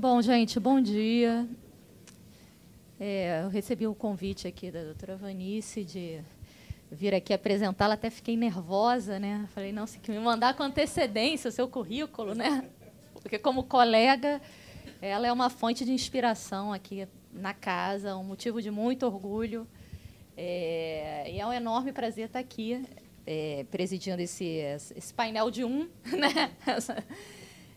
Bom, gente, bom dia. É, eu recebi o convite aqui da doutora Vanice de vir aqui apresentá-la, até fiquei nervosa, né? Falei, não, se que me mandar com antecedência o seu currículo, né? Porque como colega, ela é uma fonte de inspiração aqui na casa, um motivo de muito orgulho. É, e é um enorme prazer estar aqui é, presidindo esse, esse painel de um, né?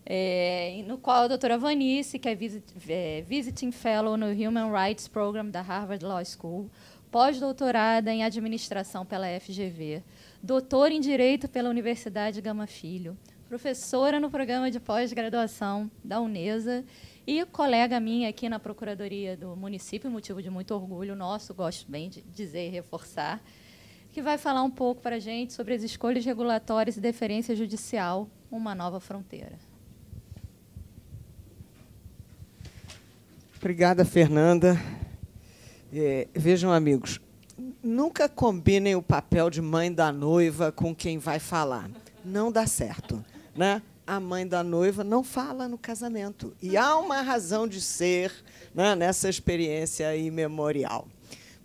é, no qual a doutora Vanice, que é, visit, é Visiting Fellow no Human Rights Program da Harvard Law School, pós-doutorada em administração pela FGV, doutora em Direito pela Universidade Gama Filho, professora no programa de pós-graduação da Unesa e colega minha aqui na Procuradoria do município, motivo de muito orgulho nosso, gosto bem de dizer e reforçar, que vai falar um pouco para a gente sobre as escolhas regulatórias e deferência judicial, uma nova fronteira. Obrigada, Fernanda. É, vejam, amigos, nunca combinem o papel de mãe da noiva com quem vai falar. Não dá certo. Né? A mãe da noiva não fala no casamento. E há uma razão de ser né, nessa experiência imemorial.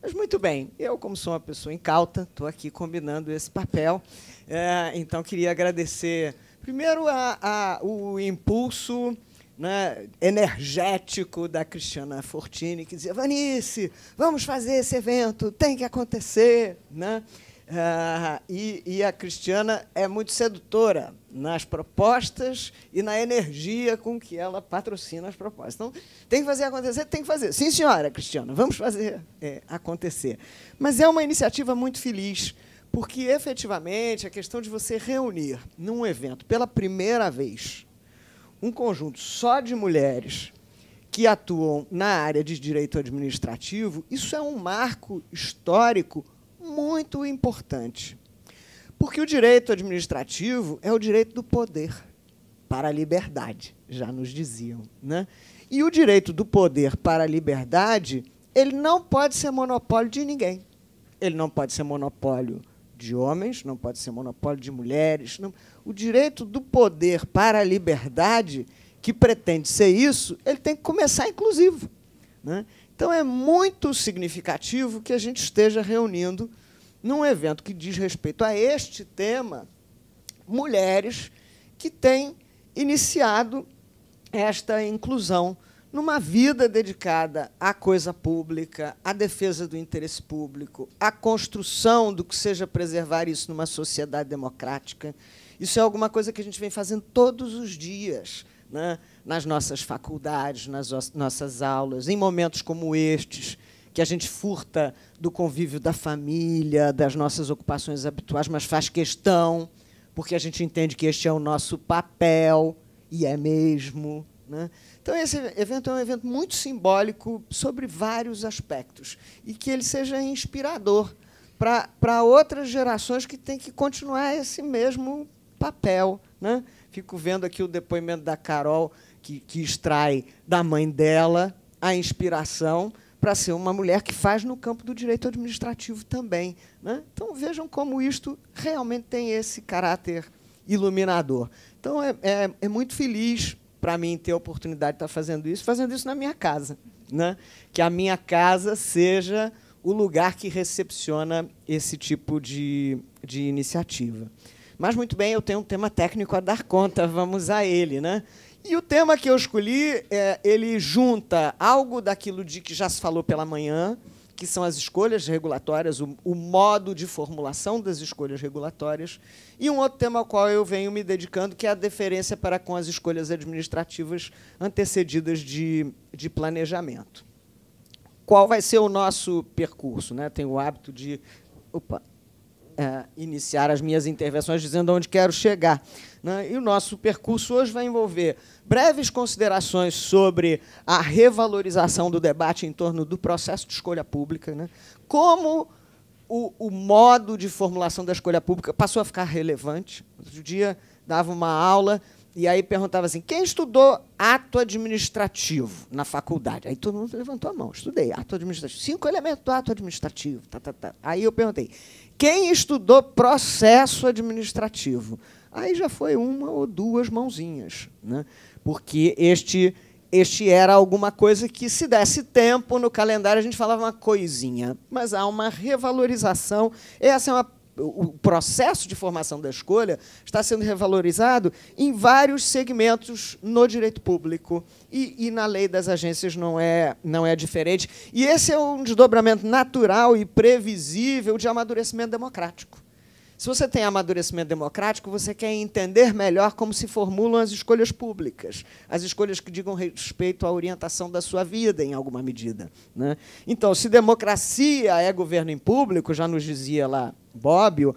Mas muito bem, eu, como sou uma pessoa incauta, estou aqui combinando esse papel. É, então, queria agradecer, primeiro, a, a, o impulso né, energético da Cristiana Fortini, que dizia: Vanice, vamos fazer esse evento, tem que acontecer. Né? Ah, e, e, a Cristiana é muito sedutora nas propostas e na energia com que ela patrocina as propostas. Então, tem que fazer acontecer, tem que fazer. Sim, senhora, Cristiana, vamos fazer é, acontecer. Mas é uma iniciativa muito feliz, porque efetivamente a questão de você reunir num evento pela primeira vez um conjunto só de mulheres que atuam na área de direito administrativo, isso é um marco histórico muito importante. Porque o direito administrativo é o direito do poder para a liberdade, já nos diziam. Né? E o direito do poder para a liberdade, ele não pode ser monopólio de ninguém. Ele não pode ser monopólio de homens, não pode ser monopólio de mulheres. Não. O direito do poder para a liberdade, que pretende ser isso, ele tem que começar inclusivo. Né? Então, é muito significativo que a gente esteja reunindo, num evento que diz respeito a este tema, mulheres que têm iniciado esta inclusão numa vida dedicada à coisa pública, à defesa do interesse público, à construção do que seja preservar isso numa sociedade democrática. Isso é alguma coisa que a gente vem fazendo todos os dias, né? nas nossas faculdades, nas nossas aulas, em momentos como estes, que a gente furta do convívio da família, das nossas ocupações habituais, mas faz questão, porque a gente entende que este é o nosso papel, e é mesmo. Né? Então, esse evento é um evento muito simbólico sobre vários aspectos e que ele seja inspirador para outras gerações que têm que continuar esse mesmo papel. Né? Fico vendo aqui o depoimento da Carol, que, que extrai da mãe dela a inspiração para ser uma mulher que faz no campo do direito administrativo também. Né? Então, vejam como isto realmente tem esse caráter iluminador. Então, é, é, é muito feliz para mim ter a oportunidade de estar tá fazendo isso, fazendo isso na minha casa. Né? Que a minha casa seja o lugar que recepciona esse tipo de, de iniciativa. Mas, muito bem, eu tenho um tema técnico a dar conta, vamos a ele. Né? E o tema que eu escolhi, é, ele junta algo daquilo de que já se falou pela manhã, que são as escolhas regulatórias, o, o, modo de formulação das escolhas regulatórias, e um outro tema ao qual eu venho me dedicando, que é a deferência para com as escolhas administrativas antecedidas de, de planejamento. Qual vai ser o nosso percurso? Né? Tenho o hábito de. Opa, é, iniciar as minhas intervenções dizendo onde quero chegar. Né? E o nosso percurso hoje vai envolver breves considerações sobre a revalorização do debate em torno do processo de escolha pública, né? como o, o, modo de formulação da escolha pública passou a ficar relevante. Outro dia dava uma aula e aí perguntava assim: quem estudou ato administrativo na faculdade? Aí todo mundo levantou a mão: estudei ato administrativo. Cinco elementos do ato administrativo. Tá, tá, tá. Aí eu perguntei: quem estudou processo administrativo? Aí já foi uma ou duas mãozinhas, né? porque este, este era alguma coisa que, se desse tempo no calendário, a gente falava uma coisinha, mas há uma revalorização. Essa é uma o processo de formação da escolha está sendo revalorizado em vários segmentos no direito público e, e, na lei das agências não é, não é diferente. E esse é um desdobramento natural e previsível de amadurecimento democrático. Se você tem amadurecimento democrático, você quer entender melhor como se formulam as escolhas públicas, as escolhas que digam respeito à orientação da sua vida, em alguma medida. Né? Então, se democracia é governo em público, já nos dizia lá Bobbio,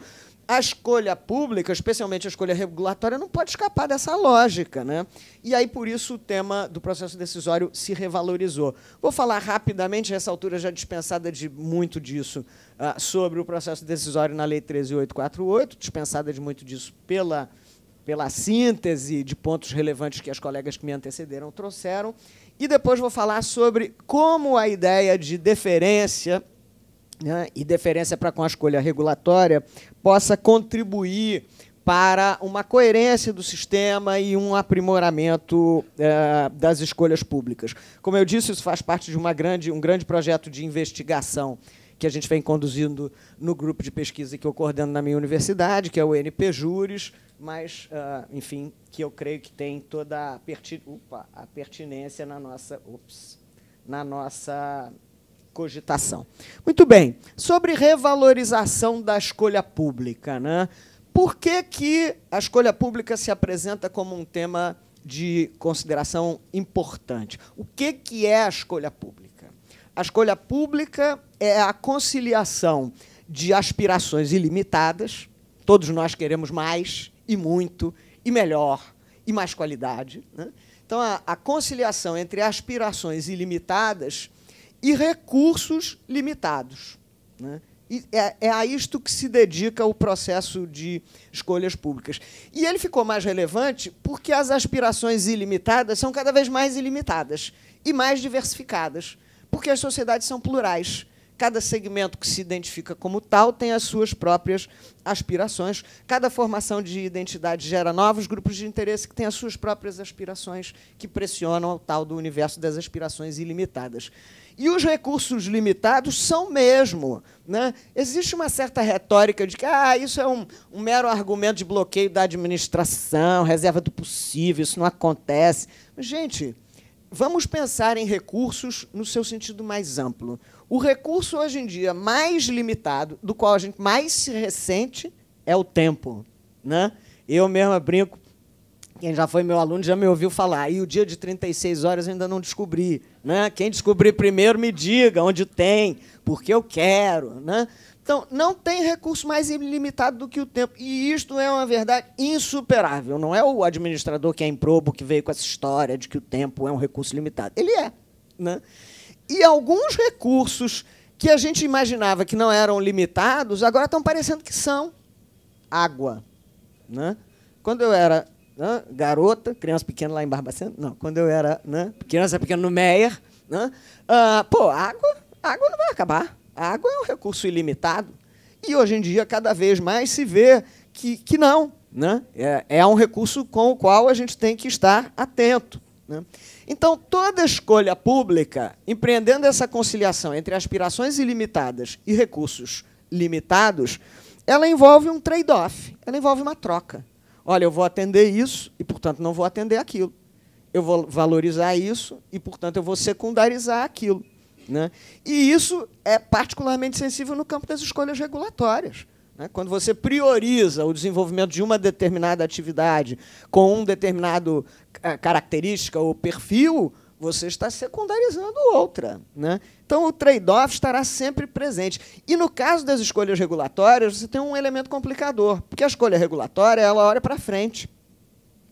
a escolha pública, especialmente a escolha regulatória, não pode escapar dessa lógica. Né? E aí, por isso, o tema do processo decisório se revalorizou. Vou falar rapidamente, essa altura já dispensada de muito disso, ah, sobre o processo decisório na Lei 13.848, dispensada de muito disso pela, pela síntese de pontos relevantes que as colegas que me antecederam trouxeram. E depois vou falar sobre como a ideia de deferência né, e deferência para com a escolha regulatória possa contribuir para uma coerência do sistema e um aprimoramento eh, das escolhas públicas. Como eu disse, isso faz parte de uma grande, um grande projeto de investigação que a gente vem conduzindo no grupo de pesquisa que eu coordeno na minha universidade, que é o NP Júris, mas, uh, enfim, que eu creio que tem toda a, Opa, a pertinência na nossa, ups, na nossa cogitação. Muito bem, sobre revalorização da escolha pública. Né? Por que, que a escolha pública se apresenta como um tema de consideração importante? O que, que é a escolha pública? A escolha pública é a conciliação de aspirações ilimitadas, todos nós queremos mais, e muito, e melhor, e mais qualidade. Né? Então, a, a, conciliação entre aspirações ilimitadas e recursos limitados. Né? E é, é, a isto que se dedica o processo de escolhas públicas. E ele ficou mais relevante porque as aspirações ilimitadas são cada vez mais ilimitadas e mais diversificadas, porque as sociedades são plurais. Cada segmento que se identifica como tal tem as suas próprias aspirações. Cada formação de identidade gera novos grupos de interesse que têm as suas próprias aspirações, que pressionam o tal do universo das aspirações ilimitadas. E os recursos limitados são mesmo. Né? Existe uma certa retórica de que ah, isso é um, um mero argumento de bloqueio da administração, reserva do possível, isso não acontece. Mas, gente, vamos pensar em recursos no seu sentido mais amplo. O recurso hoje em dia mais limitado, do qual a gente mais se ressente, é o tempo. Né? Eu mesma brinco quem já foi meu aluno já me ouviu falar. E o dia de 36 horas eu ainda não descobri. Né? Quem descobrir primeiro, me diga onde tem, porque eu quero. Né? Então, não tem recurso mais ilimitado do que o tempo. E isto é uma verdade insuperável. Não é o administrador que é improbo que veio com essa história de que o tempo é um recurso limitado. Ele é. Né? E alguns recursos que a gente imaginava que não eram limitados, agora estão parecendo que são. Água. Né? Quando eu era né, garota, criança pequena lá em Barbacena, não, quando eu era né, criança pequena no Meyer, né, uh, pô, água, água não vai acabar. água é um recurso ilimitado. E hoje em dia, cada vez mais se vê que, que não. Né? É, é um recurso com o qual a gente tem que estar atento. Né? Então, toda escolha pública, empreendendo essa conciliação entre aspirações ilimitadas e recursos limitados, ela envolve um trade-off, ela envolve uma troca. Olha, eu vou atender isso e, portanto, não vou atender aquilo. Eu vou valorizar isso e, portanto, eu vou secundarizar aquilo. Né? E isso é particularmente sensível no campo das escolhas regulatórias. Né? Quando você prioriza o desenvolvimento de uma determinada atividade com um determinado eh, característica ou perfil, você está secundarizando outra. Né? Então, o trade-off estará sempre presente. E no caso das escolhas regulatórias, você tem um elemento complicador, porque a escolha regulatória ela olha para frente.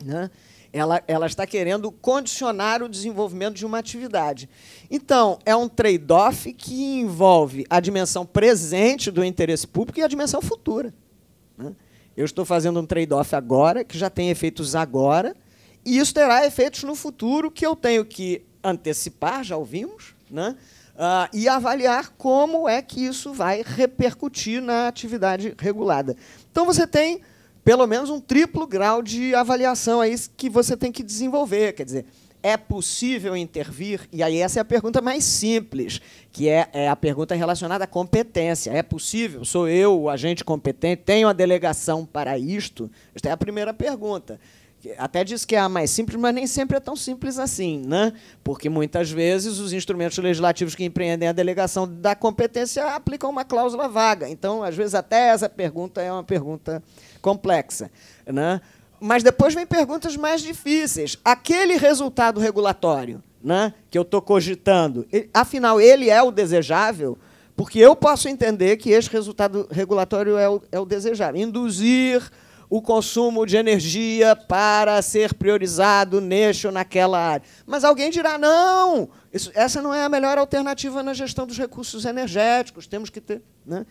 Né? Ela, ela está querendo condicionar o desenvolvimento de uma atividade. Então, é um trade-off que envolve a dimensão presente do interesse público e a dimensão futura. Né? Eu estou fazendo um trade-off agora, que já tem efeitos agora, e isso terá efeitos no futuro que eu tenho que antecipar, já ouvimos, né? Uh, e avaliar como é que isso vai repercutir na atividade regulada. Então você tem pelo menos um triplo grau de avaliação aí que você tem que desenvolver, quer dizer, é possível intervir? E aí essa é a pergunta mais simples, que é, é a pergunta relacionada à competência. É possível? Sou eu o agente competente? Tenho a delegação para isto? Esta é a primeira pergunta até diz que é a mais simples, mas nem sempre é tão simples assim, né? Porque muitas vezes os instrumentos legislativos que empreendem a delegação da competência aplicam uma cláusula vaga. Então, às vezes, até essa pergunta é uma pergunta complexa, né? Mas depois vem perguntas mais difíceis. Aquele resultado regulatório, né, que eu estou cogitando, afinal, ele é o desejável? Porque eu posso entender que esse resultado regulatório é o, é o desejável. Induzir o consumo de energia para ser priorizado neste ou naquela área. Mas alguém dirá: não, isso, essa não é a melhor alternativa na gestão dos recursos energéticos, temos que ter. Né?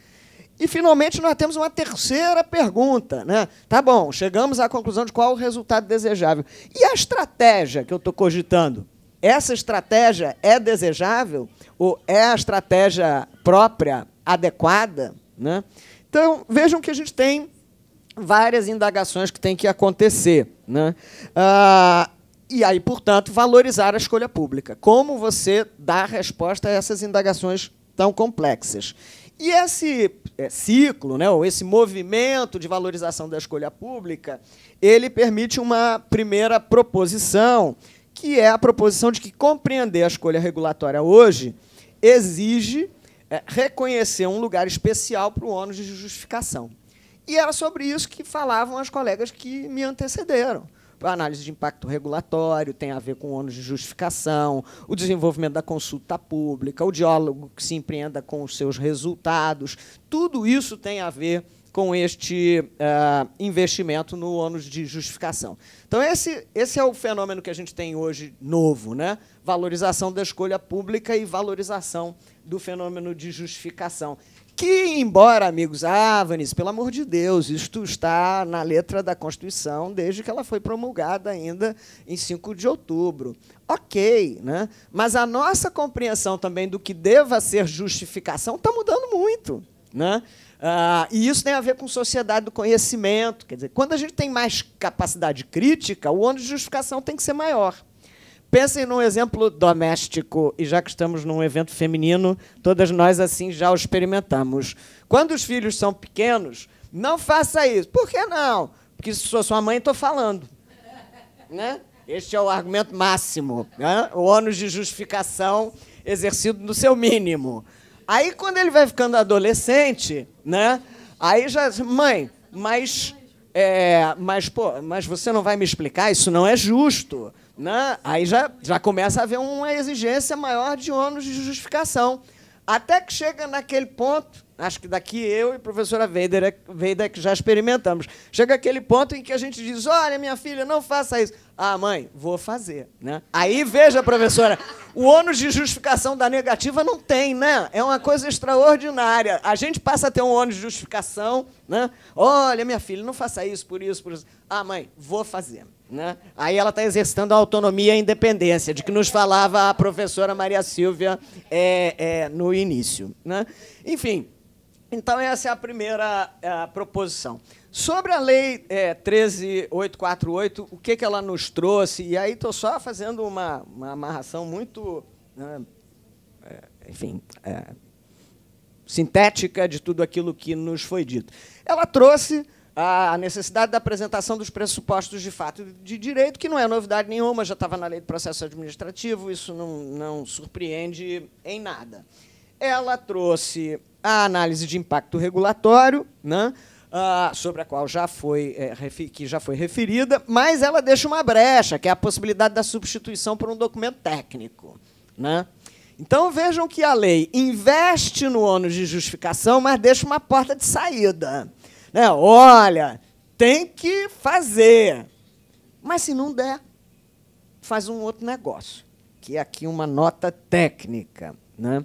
E, finalmente, nós temos uma terceira pergunta. Né? Tá bom, chegamos à conclusão de qual o resultado desejável. E a estratégia que eu estou cogitando? Essa estratégia é desejável? Ou é a estratégia própria, adequada? Né? Então, vejam que a gente tem várias indagações que têm que acontecer. Né? Ah, e aí, portanto, valorizar a escolha pública. Como você dá resposta a essas indagações tão complexas? E esse é, ciclo, né, ou esse movimento de valorização da escolha pública, ele permite uma primeira proposição, que é a proposição de que compreender a escolha regulatória hoje exige é, reconhecer um lugar especial para o ônus de justificação. E era sobre isso que falavam as colegas que me antecederam. A análise de impacto regulatório tem a ver com ônus de justificação, o desenvolvimento da consulta pública, o diálogo que se empreenda com os seus resultados. Tudo isso tem a ver com este uh, investimento no ônus de justificação. Então, esse, esse é o fenômeno que a gente tem hoje novo, né? valorização da escolha pública e valorização do fenômeno de justificação. Que, embora, amigos, Avanes, pelo amor de Deus, isto está na letra da Constituição desde que ela foi promulgada ainda em 5 de outubro. Ok, né? mas a nossa compreensão também do que deva ser justificação está mudando muito. Né? Ah, e isso tem a ver com sociedade do conhecimento. Quer dizer, quando a gente tem mais capacidade crítica, o ônus de justificação tem que ser maior. Pensem num exemplo doméstico, e já que estamos num evento feminino, todas nós assim já o experimentamos. Quando os filhos são pequenos, não faça isso. Por que não? Porque se sou sua mãe, estou falando. Né? Este é o argumento máximo, né? o ônus de justificação exercido no seu mínimo. Aí, quando ele vai ficando adolescente, né? aí já. Mãe, mas. É, mas, pô, mas você não vai me explicar? Isso não é justo. Né? Aí já, já começa a haver uma exigência maior de ônus de justificação. Até que chega naquele ponto, acho que daqui eu e a professora Veider, Veider que já experimentamos, chega aquele ponto em que a gente diz, olha, minha filha, não faça isso. Ah, mãe, vou fazer. Né? Aí, veja, professora, o ônus de justificação da negativa não tem, né? É uma coisa extraordinária. A gente passa a ter um ônus de justificação, né? Olha, minha filha, não faça isso por isso, por isso. Ah, mãe, vou fazer. Né? Aí ela está exercitando a autonomia e a independência, de que nos falava a professora Maria Silvia é, é, no início. Né? Enfim, então essa é a primeira a é, proposição. Sobre a lei é, 13848, o que, que ela nos trouxe? E aí estou só fazendo uma, uma amarração muito. Né, é, enfim. É, sintética de tudo aquilo que nos foi dito. Ela trouxe a necessidade da apresentação dos pressupostos de fato de direito, que não é novidade nenhuma, já estava na lei do processo administrativo, isso não, não surpreende em nada. Ela trouxe a análise de impacto regulatório, né, sobre a qual já foi, é, que já foi referida, mas ela deixa uma brecha, que é a possibilidade da substituição por um documento técnico. Né? Então vejam que a lei investe no ônus de justificação, mas deixa uma porta de saída né? Olha, tem que fazer. Mas se não der, faz um outro negócio, que é aqui uma nota técnica. Né?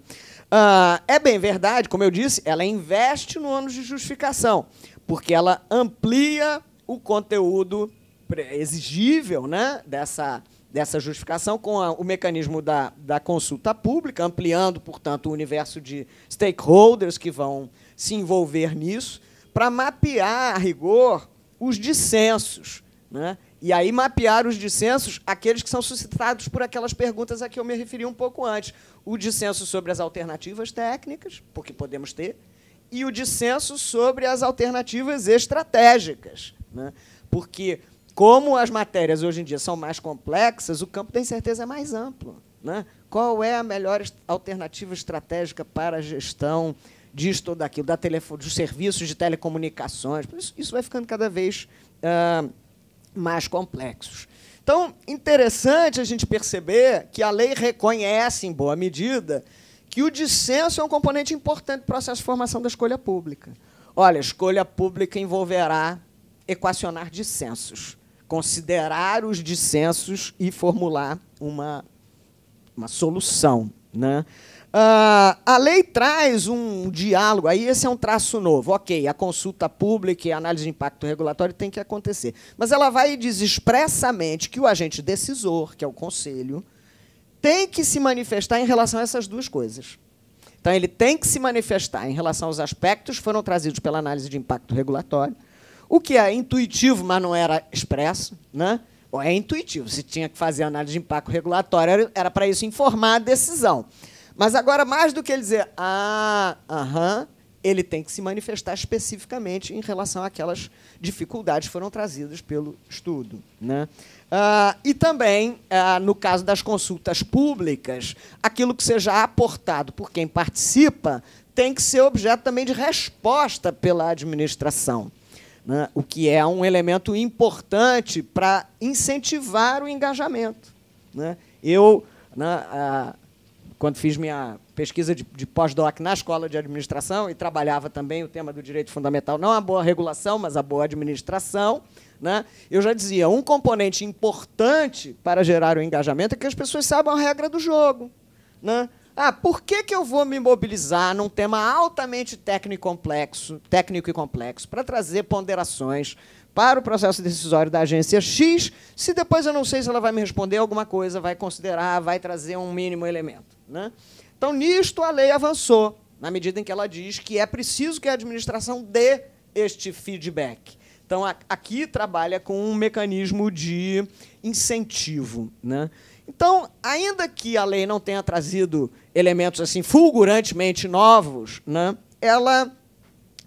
Ah, é bem verdade, como eu disse, ela investe no ônus de justificação, porque ela amplia o conteúdo exigível né, dessa, dessa justificação com a, o mecanismo da, da consulta pública, ampliando, portanto, o universo de stakeholders que vão se envolver nisso para mapear a rigor os dissensos. Né? E aí mapear os dissensos, aqueles que são suscitados por aquelas perguntas a que eu me referi um pouco antes. O dissenso sobre as alternativas técnicas, porque podemos ter, e o dissenso sobre as alternativas estratégicas. Né? Porque, como as matérias hoje em dia são mais complexas, o campo da incerteza é mais amplo. Né? Qual é a melhor alternativa estratégica para a gestão disso, todo aquilo, da telefone, dos serviços de telecomunicações. Isso, isso vai ficando cada vez uh, mais complexos. Então, interessante a gente perceber que a lei reconhece, em boa medida, que o dissenso é um componente importante do processo de formação da escolha pública. Olha, a escolha pública envolverá equacionar dissensos, considerar os dissensos e formular uma, uma solução. Né? Uh, a lei traz um diálogo, aí esse é um traço novo. Ok, a consulta pública e a análise de impacto regulatório tem que acontecer. Mas ela vai e diz expressamente que o agente decisor, que é o conselho, tem que se manifestar em relação a essas duas coisas. Então, ele tem que se manifestar em relação aos aspectos que foram trazidos pela análise de impacto regulatório, o que é intuitivo, mas não era expresso, né? é intuitivo, se tinha que fazer análise de impacto regulatório, era para isso informar a decisão. Mas agora, mais do que ele dizer, ah, aham, ele tem que se manifestar especificamente em relação àquelas dificuldades que foram trazidas pelo estudo. Né? Ah, e também, ah, no caso das consultas públicas, aquilo que seja aportado por quem participa tem que ser objeto também de resposta pela administração. Né? O que é um elemento importante para incentivar o engajamento. Né? Eu. Né, ah, quando fiz minha pesquisa de, de pós-doc na escola de administração e trabalhava também o tema do direito fundamental, não a boa regulação, mas a boa administração, né? eu já dizia, um componente importante para gerar o engajamento é que as pessoas saibam a regra do jogo. Né? Ah, por que, que eu vou me mobilizar num tema altamente técnico, complexo, técnico e complexo para trazer ponderações para o processo decisório da agência X, se depois eu não sei se ela vai me responder alguma coisa, vai considerar, vai trazer um mínimo elemento. Né? Então, nisto, a lei avançou, na medida em que ela diz que é preciso que a administração dê este feedback. Então, aqui trabalha com um mecanismo de incentivo. Né? Então, ainda que a lei não tenha trazido elementos assim fulgurantemente novos, né, ela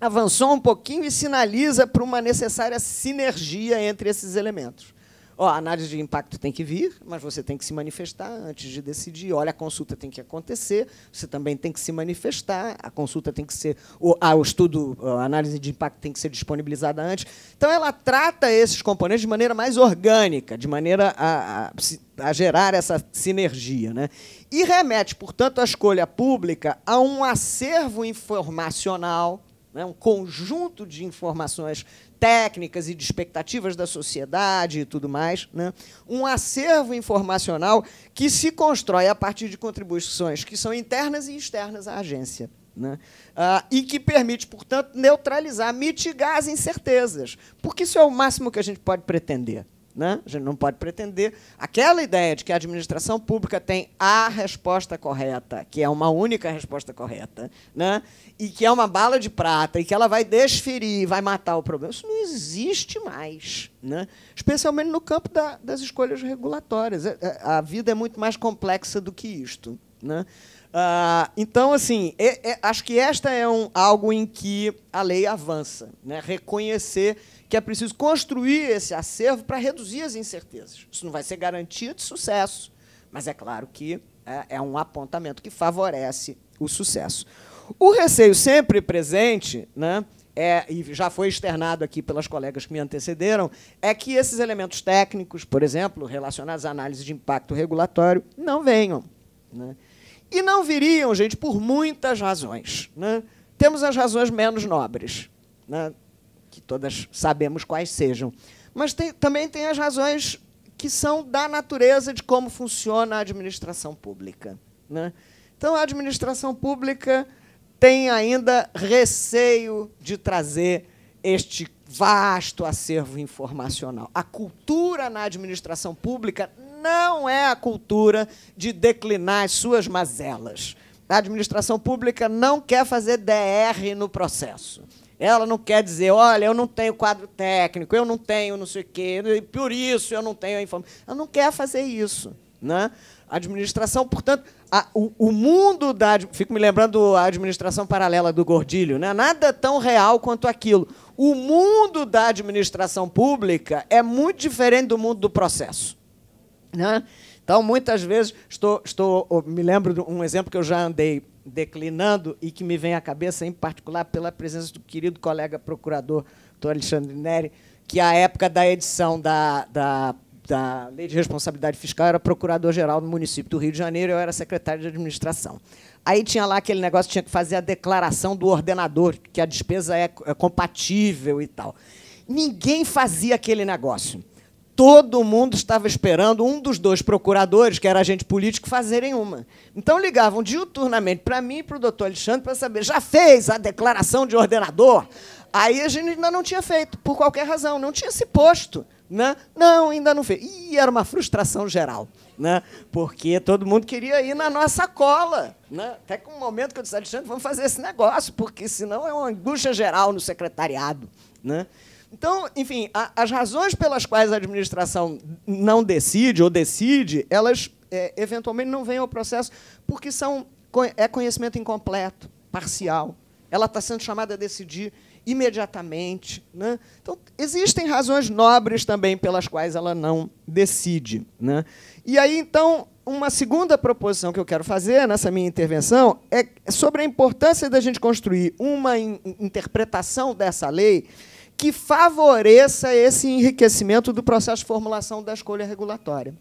avançou um pouquinho e sinaliza para uma necessária sinergia entre esses elementos. Ó, a análise de impacto tem que vir, mas você tem que se manifestar antes de decidir. Olha, a consulta tem que acontecer, você também tem que se manifestar, a consulta tem que ser. O, o estudo, a análise de impacto tem que ser disponibilizada antes. Então, ela trata esses componentes de maneira mais orgânica, de maneira a, a, a gerar essa sinergia. Né? E remete, portanto, a escolha pública a um acervo informacional né, um conjunto de informações técnicas e de expectativas da sociedade e tudo mais, né, um acervo informacional que se constrói a partir de contribuições que são internas e externas à agência. Né? Ah, e que permite, portanto, neutralizar, mitigar as incertezas, porque isso é o máximo que a gente pode pretender. Né? A gente não pode pretender. Aquela ideia de que a administração pública tem a resposta correta, que é uma única resposta correta, né? e que é uma bala de prata, e que ela vai desferir, vai matar o problema, isso não existe mais. Né? Especialmente no campo da, das escolhas regulatórias. É, é, a vida é muito mais complexa do que isto. Né? Uh, então, assim, é, é, acho que esta é um, algo em que a lei avança, né? reconhecer que é preciso construir esse acervo para reduzir as incertezas. Isso não vai ser garantia de sucesso, mas é claro que é, é um apontamento que favorece o sucesso. O receio sempre presente, né, é, e já foi externado aqui pelas colegas que me antecederam, é que esses elementos técnicos, por exemplo, relacionados à análise de impacto regulatório, não venham. Né? E não viriam, gente, por muitas razões. Né? Temos as razões menos nobres, né? que todas sabemos quais sejam. Mas tem, também tem as razões que são da natureza de como funciona a administração pública. Né? Então, a administração pública tem ainda receio de trazer este vasto acervo informacional. A cultura na administração pública não é a cultura de declinar as suas mazelas. A administração pública não quer fazer DR no processo. Ela não quer dizer, olha, eu não tenho quadro técnico, eu não tenho não sei o quê, e por isso eu não tenho a informação. Ela não quer fazer isso. Né? A administração, portanto, a, o, o, mundo da. Fico me lembrando a administração paralela do Gordilho, né? nada é tão real quanto aquilo. O mundo da administração pública é muito diferente do mundo do processo. Né? Então, muitas vezes, estou, estou, me lembro de um exemplo que eu já andei declinando e que me vem à cabeça, em particular, pela presença do querido colega procurador, doutor Alexandre Neri, que, à época da edição da, da, da Lei de Responsabilidade Fiscal, era procurador-geral do município do Rio de Janeiro, eu era secretário de administração. Aí tinha lá aquele negócio, tinha que fazer a declaração do ordenador, que a despesa é, é compatível e tal. Ninguém fazia aquele negócio todo mundo estava esperando um dos dois procuradores, que era agente político, fazerem uma. Então ligavam diuturnamente para mim e para o doutor Alexandre para saber: já fez a declaração de ordenador? Aí a gente ainda não tinha feito, por qualquer razão, não tinha se posto. Né? Não, ainda não fez. E era uma frustração geral, né? porque todo mundo queria ir na nossa cola. Né? Até com um momento que eu disse, Alexandre, vamos fazer esse negócio, porque senão é uma angústia geral no secretariado. Né? Então, enfim, a, as razões pelas quais a administração não decide ou decide, elas é, eventualmente não vêm ao processo porque são, é conhecimento incompleto, parcial. Ela está sendo chamada a decidir imediatamente. Né? Então, existem razões nobres também pelas quais ela não decide. Né? E aí, então, uma segunda proposição que eu quero fazer nessa minha intervenção é sobre a importância da gente construir uma in interpretação dessa lei que favoreça esse enriquecimento do processo de formulação da escolha regulatória.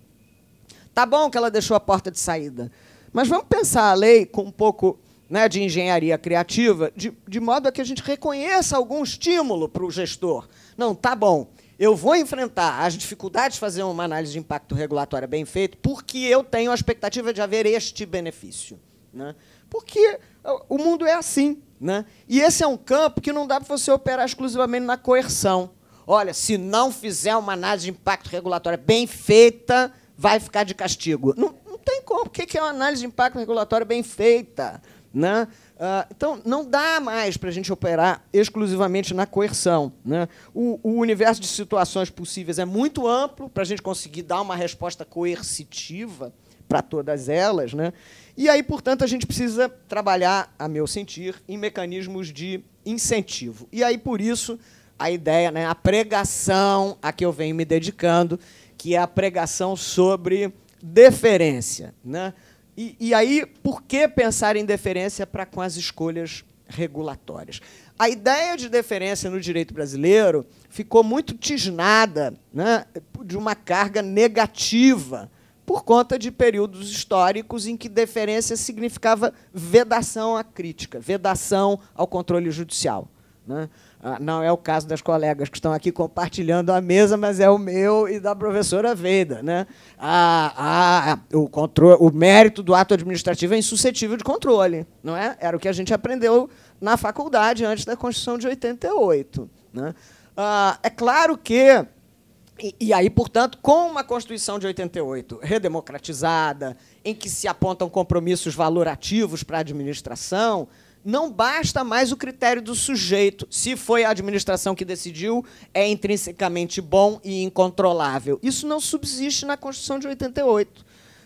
Tá bom que ela deixou a porta de saída, mas vamos pensar a lei com um pouco né, de engenharia criativa, de, de modo a que a gente reconheça algum estímulo para o gestor. Não, tá bom, eu vou enfrentar as dificuldades de fazer uma análise de impacto regulatória bem feita, porque eu tenho a expectativa de haver este benefício. Né? Porque o mundo é assim. Né? E esse é um campo que não dá para você operar exclusivamente na coerção. Olha, se não fizer uma análise de impacto regulatório bem feita, vai ficar de castigo. Não, não tem como. O que é uma análise de impacto regulatório bem feita? Né? Ah, então, não dá mais para a gente operar exclusivamente na coerção. Né? O, o, universo de situações possíveis é muito amplo para a gente conseguir dar uma resposta coercitiva para todas elas. Né? E aí, portanto, a gente precisa trabalhar, a meu sentir, em mecanismos de incentivo. E aí, por isso, a ideia, né, a pregação a que eu venho me dedicando, que é a pregação sobre deferência. Né? E, e aí, por que pensar em deferência para com as escolhas regulatórias? A ideia de deferência no direito brasileiro ficou muito tisnada né, de uma carga negativa por conta de períodos históricos em que deferência significava vedação à crítica, vedação ao controle judicial. Né? Ah, não é o caso das colegas que estão aqui compartilhando a mesa, mas é o meu e da professora Veida. Né? A, a, o, controle, o mérito do ato administrativo é insuscetível de controle. não é? Era o que a gente aprendeu na faculdade antes da Constituição de 88. Né? Ah, é claro que e, e, aí, portanto, com uma Constituição de 88 redemocratizada, em que se apontam compromissos valorativos para a administração, não basta mais o critério do sujeito. Se foi a administração que decidiu, é intrinsecamente bom e incontrolável. Isso não subsiste na Constituição de 88,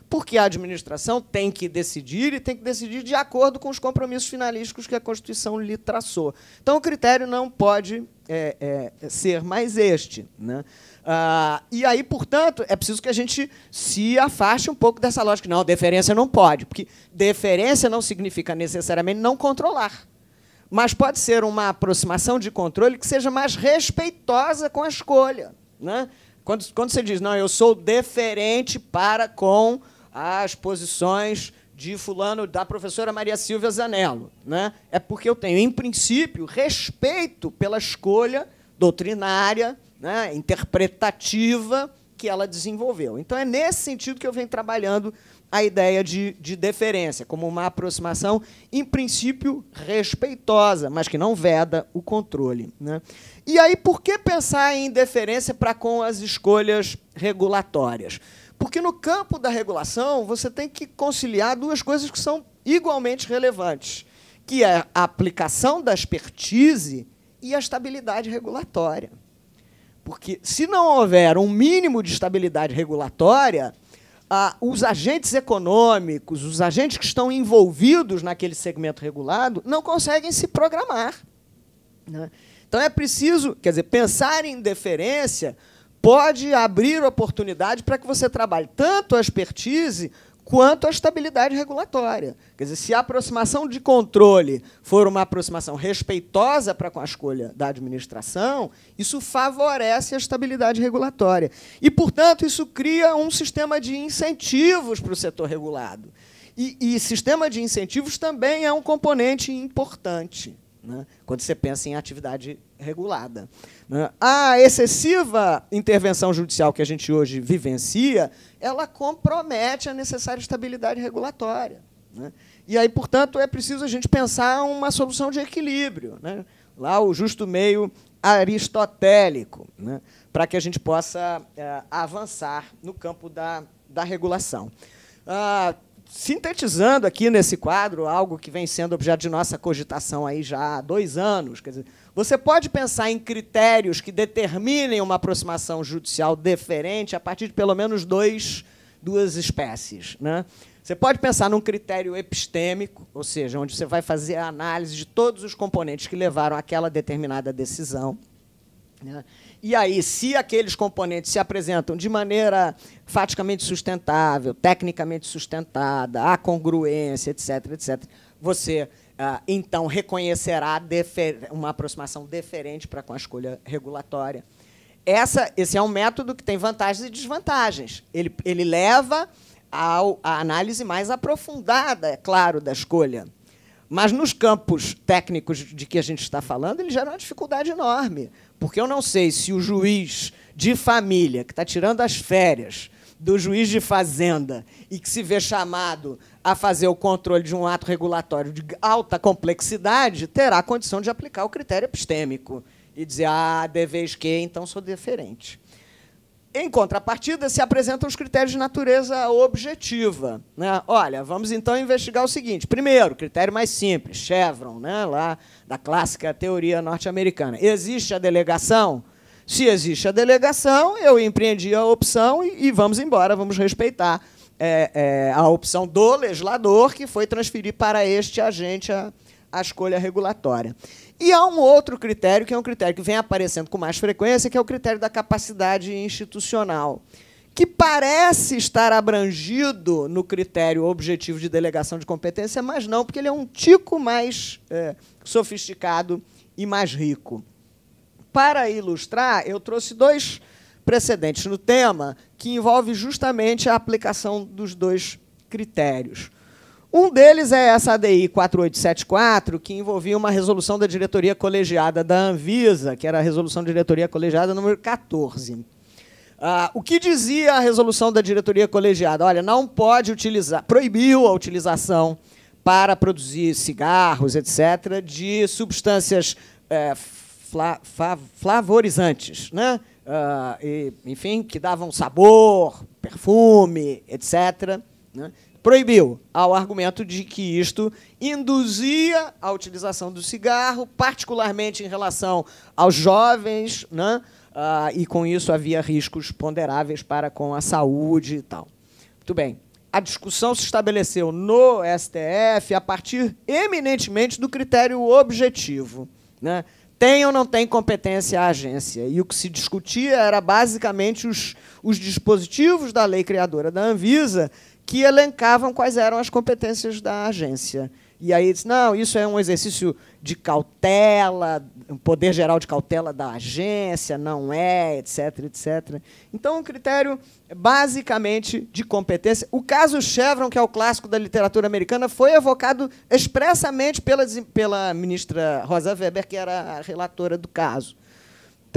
porque a administração tem que decidir e tem que decidir de acordo com os compromissos finalísticos que a Constituição lhe traçou. Então, o critério não pode é, é, ser mais este. Né? Uh, e aí, portanto, é preciso que a gente se afaste um pouco dessa lógica. Não, deferência não pode, porque deferência não significa necessariamente não controlar. Mas pode ser uma aproximação de controle que seja mais respeitosa com a escolha. Né? Quando, quando você diz, não, eu sou deferente para com as posições de fulano da professora Maria Silvia Zanello, né? É porque eu tenho, em princípio, respeito pela escolha doutrinária né, interpretativa que ela desenvolveu. Então, é nesse sentido que eu venho trabalhando a ideia de, de deferência, como uma aproximação, em princípio, respeitosa, mas que não veda o controle. Né? E aí, por que pensar em deferência para com as escolhas regulatórias? Porque no campo da regulação, você tem que conciliar duas coisas que são igualmente relevantes, que é a aplicação da expertise e a estabilidade regulatória. Porque se não houver um mínimo de estabilidade regulatória, ah, os agentes econômicos, os agentes que estão envolvidos naquele segmento regulado, não conseguem se programar. Né? Então é preciso, quer dizer, pensar em deferência pode abrir oportunidade para que você trabalhe tanto a expertise quanto à estabilidade regulatória. Quer dizer, se a aproximação de controle for uma aproximação respeitosa para com a escolha da administração, isso favorece a estabilidade regulatória. E, portanto, isso cria um sistema de incentivos para o setor regulado. E, e sistema de incentivos também é um componente importante né? quando você pensa em atividade regulada. Né? A excessiva intervenção judicial que a gente hoje vivencia, ela compromete a necessária estabilidade regulatória. Né? E aí, portanto, é preciso a gente pensar uma solução de equilíbrio. Né? Lá o justo meio aristotélico, né? para que a gente possa é, avançar no campo da, da regulação. Ah, sintetizando aqui nesse quadro algo que vem sendo objeto de nossa cogitação aí já há dois anos. Quer dizer, você pode pensar em critérios que determinem uma aproximação judicial deferente a partir de pelo menos dois, duas espécies. Né? Você pode pensar num critério epistêmico, ou seja, onde você vai fazer a análise de todos os componentes que levaram àquela determinada decisão. Né? E aí, se aqueles componentes se apresentam de maneira faticamente sustentável, tecnicamente sustentada, há congruência, etc., etc., você ah, então reconhecerá uma aproximação deferente para com a escolha regulatória. Essa, esse é um método que tem vantagens e desvantagens. Ele, ele leva ao, à análise mais aprofundada, é claro, da escolha mas nos campos técnicos de que a gente está falando, ele gera uma dificuldade enorme. Porque eu não sei se o juiz de família, que está tirando as férias do juiz de fazenda e que se vê chamado a fazer o controle de um ato regulatório de alta complexidade, terá condição de aplicar o critério epistêmico e dizer, ah, deveis que, então sou deferente. Em contrapartida, se apresentam os critérios de natureza objetiva. Né? Olha, vamos então investigar o seguinte. Primeiro, critério mais simples, Chevron, né? lá da clássica teoria norte-americana. Existe a delegação? Se existe a delegação, eu empreendi a opção e, e vamos embora, vamos respeitar é, é, a opção do legislador que foi transferir para este agente a, a escolha regulatória. E há um outro critério, que é um critério que vem aparecendo com mais frequência, que é o critério da capacidade institucional, que parece estar abrangido no critério objetivo de delegação de competência, mas não, porque ele é um tico mais é, sofisticado e mais rico. Para ilustrar, eu trouxe dois precedentes no tema que envolve justamente a aplicação dos dois critérios. Um deles é essa ADI 4874, que envolvia uma resolução da diretoria colegiada da Anvisa, que era a resolução da diretoria colegiada número 14. Ah, o que dizia a resolução da diretoria colegiada? Olha, não pode utilizar, proibiu a utilização para produzir cigarros, etc., de substâncias é, fla, flavorizantes, né? Ah, e, enfim, que davam sabor, perfume, etc. Né? proibiu, ao argumento de que isto induzia a utilização do cigarro, particularmente em relação aos jovens, né? Ah, e com isso havia riscos ponderáveis para com a saúde e tal. Muito bem. A discussão se estabeleceu no STF a partir eminentemente do critério objetivo. Né? tem ou não tem competência a agência. E o que se discutia era basicamente os, os dispositivos da lei criadora da Anvisa que elencavam quais eram as competências da agência. E aí disse, não, isso é um exercício de cautela, um poder geral de cautela da agência, não é, etc, etc. Então, um critério basicamente de competência. O caso Chevron, que é o clássico da literatura americana, foi evocado expressamente pela, pela ministra Rosa Weber, que era a relatora do caso.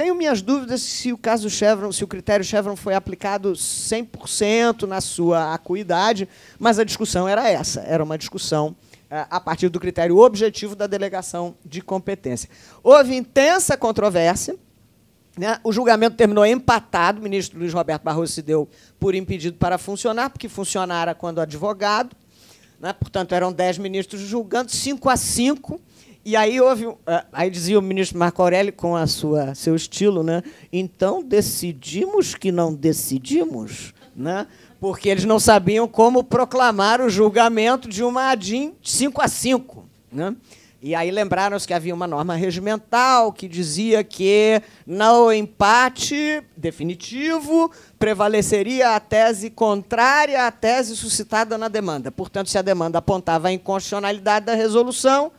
Tenho minhas dúvidas se o caso Chevron, se o critério Chevron foi aplicado 100% na sua acuidade, mas a discussão era essa, era uma discussão eh, a partir do critério objetivo da delegação de competência. Houve intensa controvérsia. Né? O julgamento terminou empatado. O ministro Luiz Roberto Barroso se deu por impedido para funcionar, porque funcionara quando advogado. Né? Portanto, eram dez ministros julgando, cinco a cinco. E aí houve, ah, aí dizia o ministro Marco Aurélio com a sua seu estilo, né? Então decidimos que não decidimos, né? Porque eles não sabiam como proclamar o julgamento de uma ADIM 5 a 5, né? E aí lembraram-se que havia uma norma regimental que dizia que no empate definitivo prevaleceria a tese contrária à tese suscitada na demanda. Portanto, se a demanda apontava a inconstitucionalidade da resolução,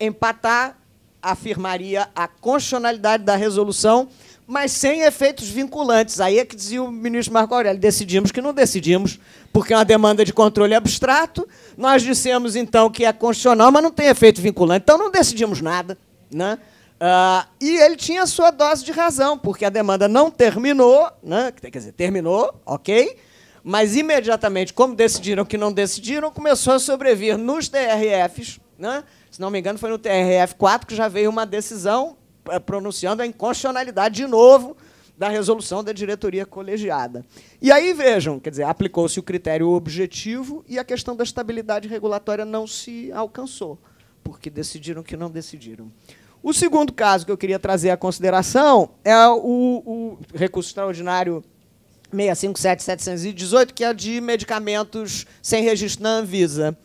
Empatar afirmaria a constitucionalidade da resolução, mas sem efeitos vinculantes. Aí é que dizia o ministro Marco Aurélio: decidimos que não decidimos, porque é uma demanda de controle abstrato. Nós dissemos então que é constitucional, mas não tem efeito vinculante, então não decidimos nada. Né? Uh, e ele tinha a sua dose de razão, porque a demanda não terminou, né? quer dizer, terminou, ok, mas imediatamente, como decidiram que não decidiram, começou a sobrevir nos DRFs. Né? Se não me engano, foi no TRF4 que já veio uma decisão eh, pronunciando a inconstitucionalidade de novo da resolução da diretoria colegiada. E aí vejam, quer dizer, aplicou-se o critério objetivo e a questão da estabilidade regulatória não se alcançou, porque decidiram que não decidiram. O segundo caso que eu queria trazer à consideração é o, o recurso extraordinário 657.718, que é de medicamentos sem registro na Anvisa.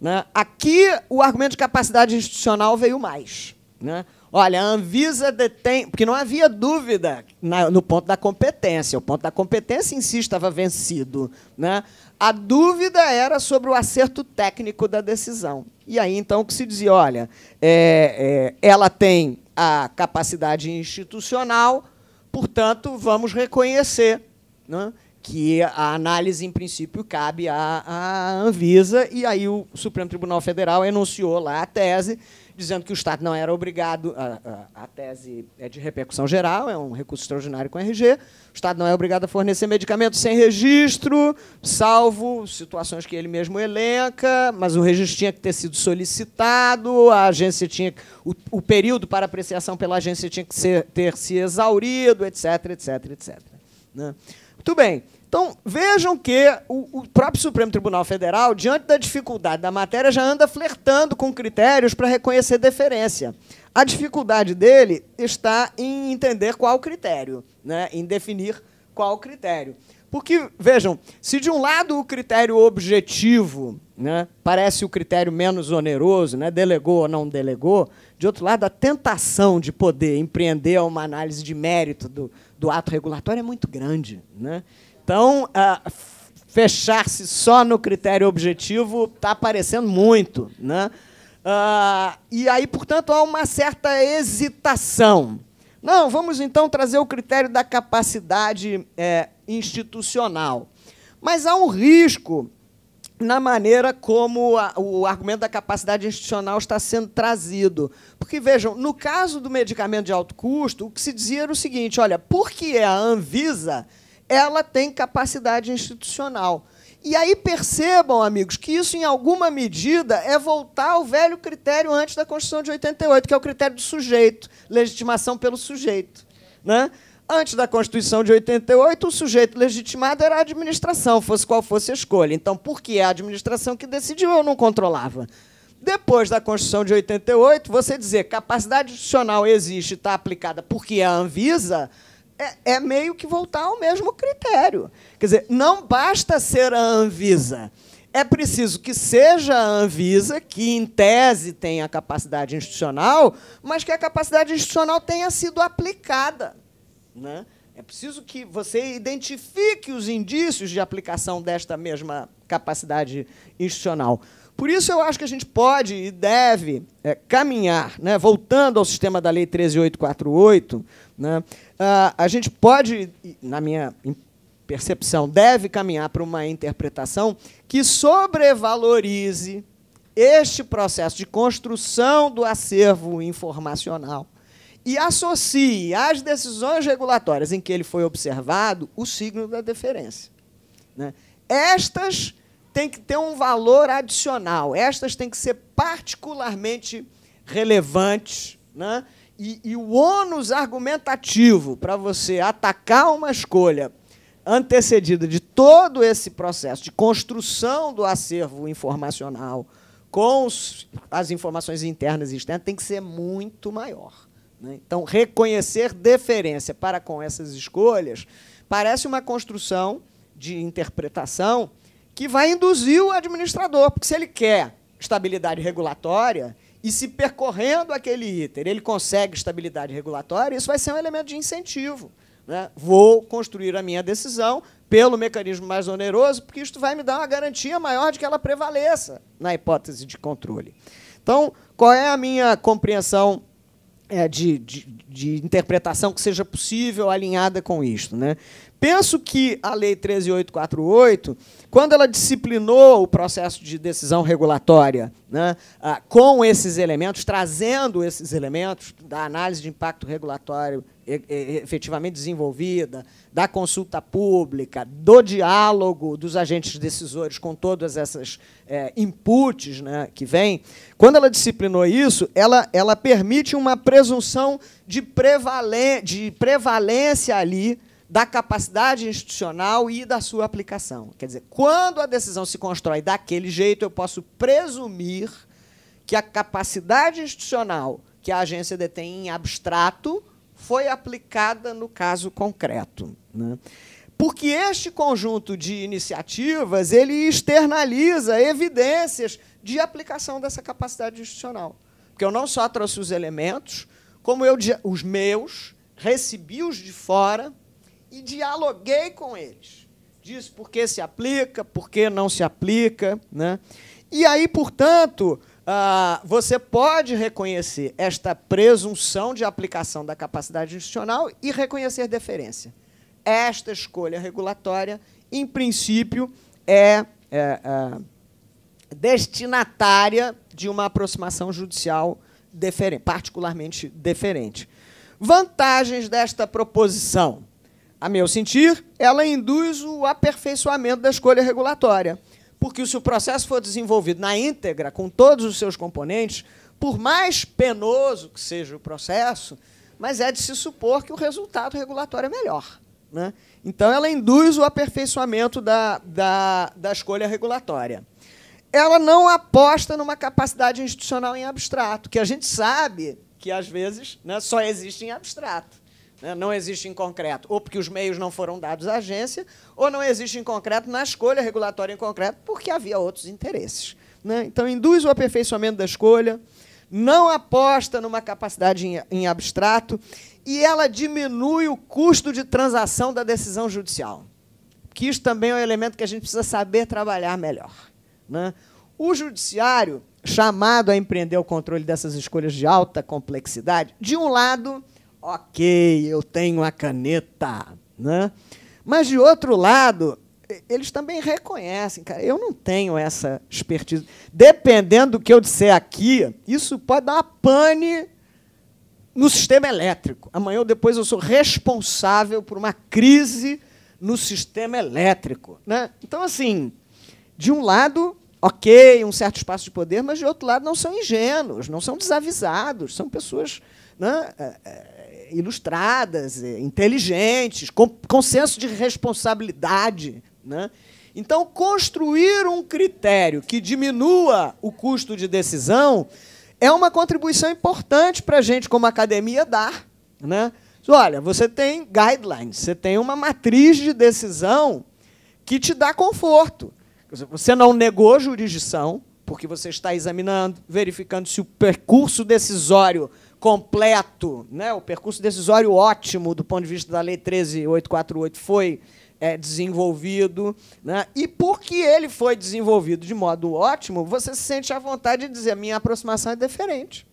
Né? Aqui, o argumento de capacidade institucional veio mais. Né? Olha, a Anvisa detém. Porque não havia dúvida no ponto da competência. O ponto da competência em si estava vencido. Né? A dúvida era sobre o acerto técnico da decisão. E aí, então, o que se dizia? Olha, é, é, ela tem a capacidade institucional, portanto, vamos reconhecer. Né? que a análise, em princípio, cabe à, à Anvisa, e aí o Supremo Tribunal Federal enunciou lá a tese, dizendo que o Estado não era obrigado, a, a, a tese é de repercussão geral, é um recurso extraordinário com RG, o Estado não é obrigado a fornecer medicamentos sem registro, salvo situações que ele mesmo elenca, mas o registro tinha que ter sido solicitado, a agência tinha o, o período para apreciação pela agência tinha que ser, ter se exaurido, etc, etc, etc. Né? Muito bem. Então, vejam que o, o, próprio Supremo Tribunal Federal, diante da dificuldade da matéria, já anda flertando com critérios para reconhecer deferência. A dificuldade dele está em entender qual critério, né? em definir qual critério. Porque, vejam, se de um lado o critério objetivo né, parece o critério menos oneroso, né, delegou ou não delegou, de outro lado, a tentação de poder empreender uma análise de mérito do, do ato regulatório é muito grande. Né? Então, ah, fechar-se só no critério objetivo está aparecendo muito. Né? Ah, e aí, portanto, há uma certa hesitação. Não, vamos então trazer o critério da capacidade é, institucional. Mas há um risco na maneira como a, o argumento da capacidade institucional está sendo trazido. Porque, vejam, no caso do medicamento de alto custo, o que se dizia era o seguinte: olha, porque é a Anvisa, ela tem capacidade institucional. E aí percebam, amigos, que isso, em alguma medida, é voltar ao velho critério antes da Constituição de 88, que é o critério do sujeito, legitimação pelo sujeito. Né? Antes da Constituição de 88, o sujeito legitimado era a administração, fosse qual fosse a escolha. Então, porque é a administração que decidiu, eu não controlava. Depois da Constituição de 88, você dizer capacidade institucional existe, está aplicada porque é a Anvisa, é, é meio que voltar ao mesmo critério. Quer dizer, não basta ser a Anvisa é preciso que seja a Anvisa, que em tese tem a capacidade institucional, mas que a capacidade institucional tenha sido aplicada. Né? É preciso que você identifique os indícios de aplicação desta mesma capacidade institucional. Por isso, eu acho que a gente pode e deve é, caminhar, né, voltando ao sistema da Lei 13.848, né, a, ah, a gente pode, na minha percepção, deve caminhar para uma interpretação que sobrevalorize este processo de construção do acervo informacional e associe às decisões regulatórias em que ele foi observado o signo da deferência. Né? Estas têm que ter um valor adicional, estas têm que ser particularmente relevantes. Né? E, e o ônus argumentativo para você atacar uma escolha antecedida de todo esse processo de construção do acervo informacional com os, as informações internas e externas tem que ser muito maior. Né? Então, reconhecer deferência para com essas escolhas parece uma construção de interpretação que vai induzir o administrador, porque se ele quer estabilidade regulatória e se percorrendo aquele iter ele consegue estabilidade regulatória, isso vai ser um elemento de incentivo. Né? Vou construir a minha decisão pelo mecanismo mais oneroso, porque isto vai me dar uma garantia maior de que ela prevaleça na hipótese de controle. Então, qual é a minha compreensão é, de, de, de, interpretação que seja possível alinhada com isto. Né? Penso que a Lei 13848, quando ela disciplinou o processo de decisão regulatória né, ah, com esses elementos, trazendo esses elementos da análise de impacto regulatório efetivamente desenvolvida, da consulta pública, do diálogo dos agentes decisores com todas essas é, inputs né, que vêm, quando ela disciplinou isso, ela, ela permite uma presunção de, prevalen de prevalência ali da capacidade institucional e da sua aplicação. Quer dizer, quando a decisão se constrói daquele jeito, eu posso presumir que a capacidade institucional que a agência detém em abstrato foi aplicada no caso concreto. Né? Porque este conjunto de iniciativas ele externaliza evidências de aplicação dessa capacidade institucional. Porque eu não só trouxe os elementos, como eu os meus, recebi os de fora e dialoguei com eles. Diz por que se aplica, por que não se aplica. Né? E aí, portanto, ah, você pode reconhecer esta presunção de aplicação da capacidade institucional e reconhecer deferência. Esta escolha regulatória, em princípio, é, é, é destinatária de uma aproximação judicial deferente, particularmente deferente. Vantagens desta proposição. A meu sentir, ela induz o aperfeiçoamento da escolha regulatória porque se o processo for desenvolvido na íntegra, com todos os seus componentes, por mais penoso que seja o processo, mas é de se supor que o resultado regulatório é melhor. Né? Então, ela induz o aperfeiçoamento da, da, da escolha regulatória. Ela não aposta numa capacidade institucional em abstrato, que a gente sabe que, às vezes, né, só existe em abstrato. Né? não existe em concreto, ou porque os meios não foram dados à agência, ou não existe em concreto na escolha regulatória em concreto, porque havia outros interesses. Né? Então, induz o aperfeiçoamento da escolha, não aposta numa capacidade em abstrato e ela diminui o custo de transação da decisão judicial. Que isso também é um elemento que a gente precisa saber trabalhar melhor. Né? O judiciário, chamado a empreender o controle dessas escolhas de alta complexidade, de um lado, ok, eu tenho a caneta. Né? Mas, de outro lado, eles também reconhecem, cara, eu não tenho essa expertise. Dependendo do que eu disser aqui, isso pode dar uma pane no sistema elétrico. Amanhã ou depois eu sou responsável por uma crise no sistema elétrico. Né? Então, assim, de um lado, ok, um certo espaço de poder, mas de outro lado não são ingênuos, não são desavisados, são pessoas né, é, é, ilustradas, eh, inteligentes, com, com senso de responsabilidade. Né? Então, construir um critério que diminua o custo de decisão é uma contribuição importante para a gente, como academia, dar. Né? Olha, você tem guidelines, você tem uma matriz de decisão que te dá conforto. Você não negou jurisdição, porque você está examinando, verificando se o percurso decisório completo, né? o percurso decisório ótimo do ponto de vista da Lei 13848 foi é, desenvolvido. Né? E porque ele foi desenvolvido de modo ótimo, você se sente à vontade de dizer: a minha aproximação é diferente.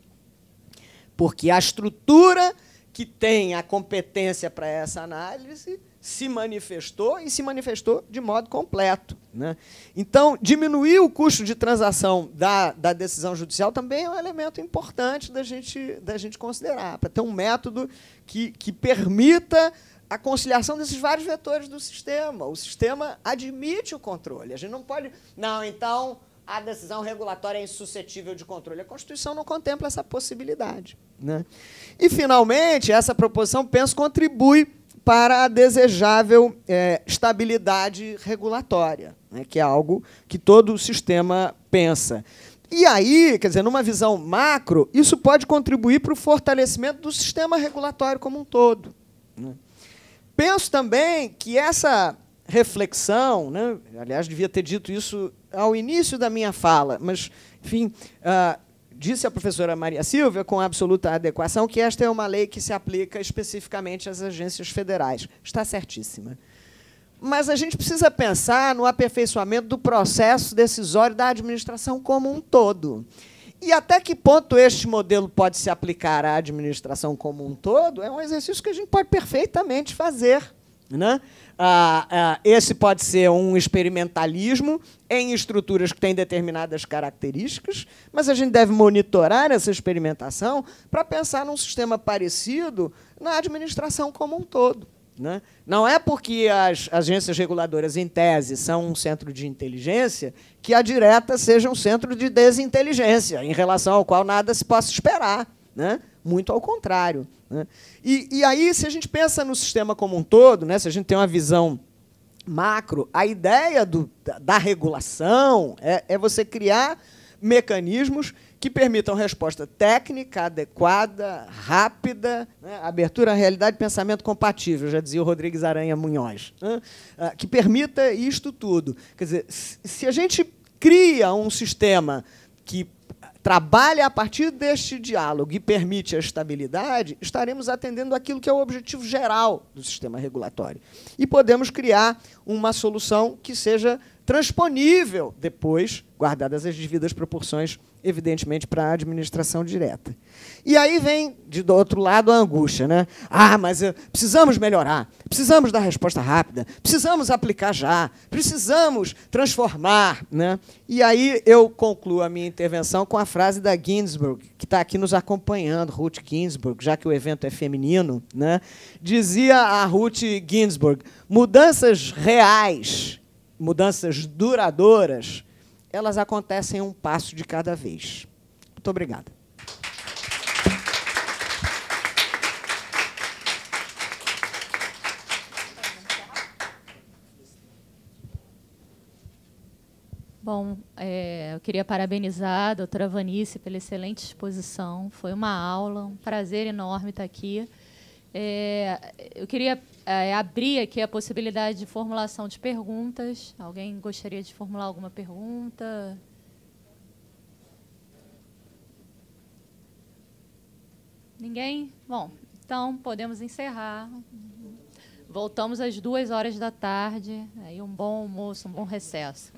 Porque a estrutura que tem a competência para essa análise se manifestou e se manifestou de modo completo. Né? Então, diminuir o custo de transação da, da decisão judicial também é um elemento importante da gente, da gente considerar, para ter um método que, que permita a conciliação desses vários vetores do sistema. O sistema admite o controle. A gente não pode. Não, então a decisão regulatória é insuscetível de controle. A Constituição não contempla essa possibilidade. Né? E, finalmente, essa proposição, penso, contribui para a desejável é, estabilidade regulatória, né, que é algo que todo o sistema pensa. E aí, quer dizer, numa visão macro, isso pode contribuir para o fortalecimento do sistema regulatório como um todo. Né? Penso também que essa reflexão, né, aliás, devia ter dito isso ao início da minha fala, mas, enfim, uh, disse a professora Maria Silva com absoluta adequação, que esta é uma lei que se aplica especificamente às agências federais. Está certíssima. Mas a gente precisa pensar no aperfeiçoamento do processo decisório da administração como um todo. E até que ponto este modelo pode se aplicar à administração como um todo é um exercício que a gente pode perfeitamente fazer né? Ah, ah, esse pode ser um experimentalismo em estruturas que têm determinadas características, mas a gente deve monitorar essa experimentação para pensar num sistema parecido na administração como um todo. Né? Não é porque as agências reguladoras, em tese, são um centro de inteligência que a direta seja um centro de desinteligência, em relação ao qual nada se possa esperar. Né? Muito ao contrário. Né? E, e aí, se a gente pensa no sistema como um todo, né? se a gente tem uma visão macro, a ideia do, da, da regulação é, é você criar mecanismos que permitam resposta técnica, adequada, rápida, né? abertura à realidade, pensamento compatível, já dizia o Rodrigues Aranha Munhoz, né? Ah, que permita isto tudo. Quer dizer, se a gente cria um sistema que trabalha a partir deste diálogo e permite a estabilidade, estaremos atendendo aquilo que é o objetivo geral do sistema regulatório. E podemos criar uma solução que seja transponível depois, guardadas as devidas proporções, evidentemente, para a administração direta. E aí vem, de, do outro lado, a angústia. Né? Ah, mas eh, precisamos melhorar, precisamos dar resposta rápida, precisamos aplicar já, precisamos transformar. Né? E aí eu concluo a minha intervenção com a frase da Ginsburg, que está aqui nos acompanhando, Ruth Ginsburg, já que o evento é feminino. Né? Dizia a Ruth Ginsburg, mudanças reais mudanças duradouras, elas acontecem um passo de cada vez. Muito obrigada. Bom, é, eu queria parabenizar a doutora Vanice pela excelente exposição. Foi uma aula, um prazer enorme estar aqui. É, eu queria é, abrir aqui a possibilidade de formulação de perguntas. Alguém gostaria de formular alguma pergunta? Ninguém? Bom, então podemos encerrar. Voltamos às duas horas da tarde. Aí um bom almoço, um bom recesso.